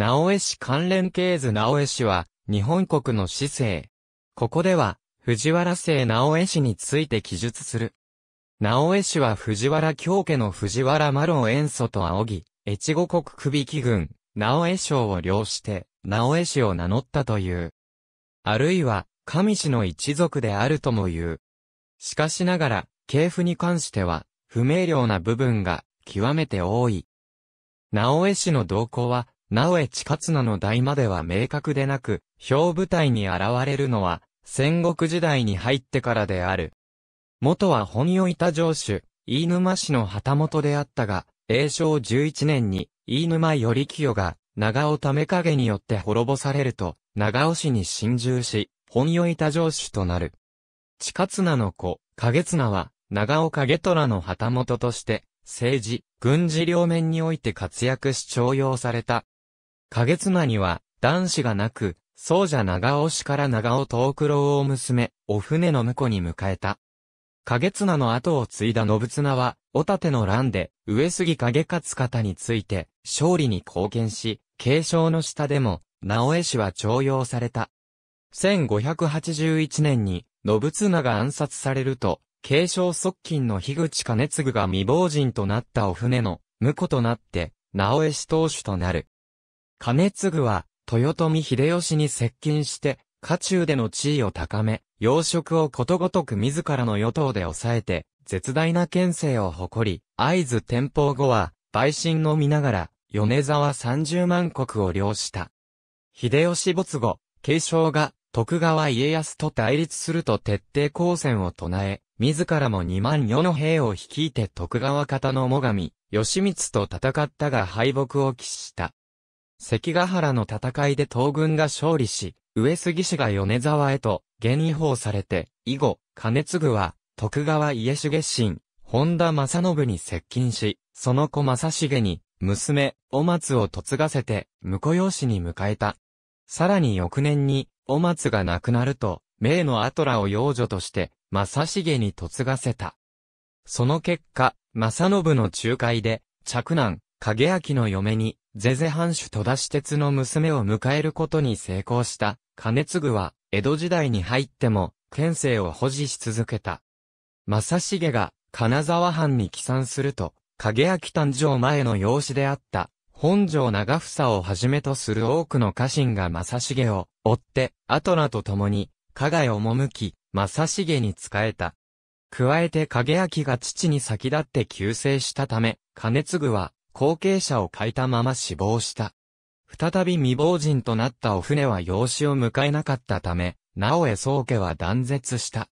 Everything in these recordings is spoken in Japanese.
直江氏関連系図直江氏は、日本国の市政。ここでは、藤原姓直江氏について記述する。直江氏は藤原京家の藤原麻呂塩素と仰ぎ、越後国首木郡、直江省を領して、直江氏を名乗ったという。あるいは、上氏の一族であるとも言う。しかしながら、系譜に関しては、不明瞭な部分が、極めて多い。直江氏の動向は、なお地勝なの代までは明確でなく、表舞台に現れるのは、戦国時代に入ってからである。元は本与板城主、飯沼氏の旗本であったが、永正11年に、飯沼頼清が、長尾為影によって滅ぼされると、長尾氏に侵入し、本与板城主となる。地下綱の子、影綱は、長尾影虎の旗本として、政治、軍事両面において活躍し徴用された、影綱には、男子がなく、そうじゃ長尾氏から長尾東九郎を娘、お船の婿に迎えた。影綱の後を継いだ信綱は、お立ての乱で、上杉影勝方について、勝利に貢献し、継承の下でも、直江氏は徴用された。1581年に、信綱が暗殺されると、継承側近の樋口兼次が未亡人となったお船の、婿となって、直江氏当主となる。兼継は、豊臣秀吉に接近して、家中での地位を高め、養殖をことごとく自らの与党で抑えて、絶大な権勢を誇り、合図天保後は、陪信の見ながら、米沢三十万国を領した。秀吉没後、継承が、徳川家康と対立すると徹底抗戦を唱え、自らも二万余の兵を率いて徳川方の最上、義満と戦ったが敗北を喫した。関ヶ原の戦いで東軍が勝利し、上杉氏が米沢へと、現位法されて、以後、継次は、徳川家重神・本田正信に接近し、その子正重に、娘、お松を嫁がせて、婿養子に迎えた。さらに翌年に、お松が亡くなると、名のアトラを養女として、正重に嫁がせた。その結果、正信の仲介で、嫡男、影明の嫁に、ゼゼ藩主戸田私鉄の娘を迎えることに成功した金継は、江戸時代に入っても、県政を保持し続けた。正重が、金沢藩に帰参すると、影明誕生前の養子であった、本城長房をはじめとする多くの家臣が正重を追って、後名と共に、加賀へ赴き、正重に仕えた。加えて影明が父に先立って急逝したため、金継は、後継者を欠いたまま死亡した。再び未亡人となったお船は養子を迎えなかったため、直江宗家は断絶した。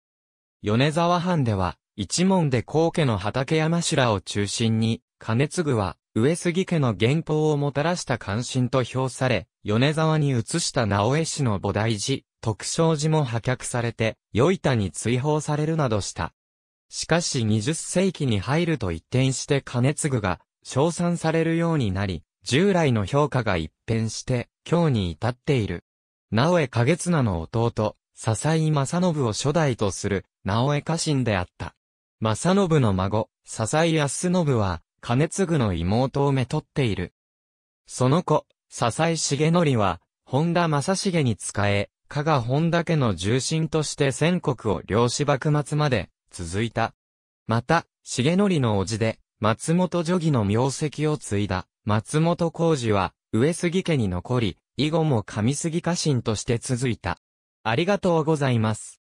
米沢藩では、一門で後家の畠山修羅を中心に、金継は、上杉家の原稿をもたらした関心と評され、米沢に移した直江氏の菩提寺、徳勝寺も破却されて、与いに追放されるなどした。しかし20世紀に入ると一転して金継が、称賛されるようになり、従来の評価が一変して、今日に至っている。直江景綱の弟、笹井正信を初代とする、直江家臣であった。正信の孫、笹井康信は、金継の妹をめとっている。その子、笹井重則は、本田正重に仕え、加賀本田家の重臣として全国を漁師幕末まで続いた。また、重則の叔父で、松本女義の名跡を継いだ、松本浩二は、上杉家に残り、以後も上杉家臣として続いた。ありがとうございます。